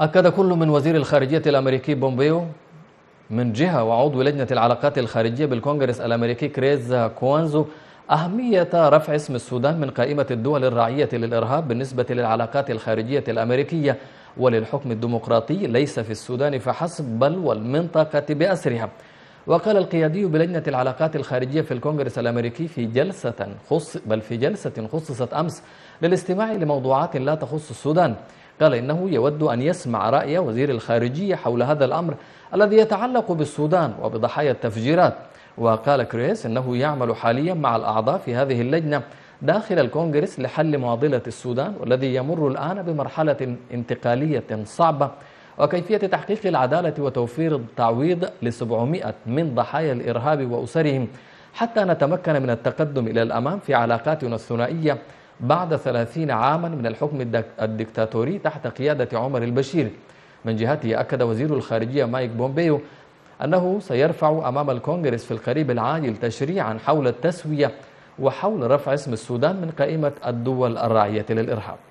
أكد كل من وزير الخارجية الأمريكي بومبيو من جهة وعضو لجنة العلاقات الخارجية بالكونغرس الأمريكي كريز كوانزو أهمية رفع اسم السودان من قائمة الدول الراعية للإرهاب بالنسبة للعلاقات الخارجية الأمريكية وللحكم الديمقراطي ليس في السودان فحسب بل والمنطقة بأسرها وقال القيادي بلجنة العلاقات الخارجية في الكونغرس الأمريكي في جلسة خص بل في جلسة خصصت أمس للاستماع لموضوعات لا تخص السودان قال إنه يود أن يسمع رأي وزير الخارجية حول هذا الأمر الذي يتعلق بالسودان وبضحايا التفجيرات وقال كريس إنه يعمل حاليا مع الأعضاء في هذه اللجنة داخل الكونغرس لحل معضلة السودان والذي يمر الآن بمرحلة انتقالية صعبة وكيفية تحقيق العدالة وتوفير التعويض ل 700 من ضحايا الإرهاب وأسرهم حتى نتمكن من التقدم إلى الأمام في علاقاتنا الثنائية بعد ثلاثين عاما من الحكم الدكتاتوري تحت قيادة عمر البشير من جهته أكد وزير الخارجية مايك بومبيو أنه سيرفع أمام الكونغرس في القريب العاجل تشريعا حول التسوية وحول رفع اسم السودان من قائمة الدول الراعية للإرهاب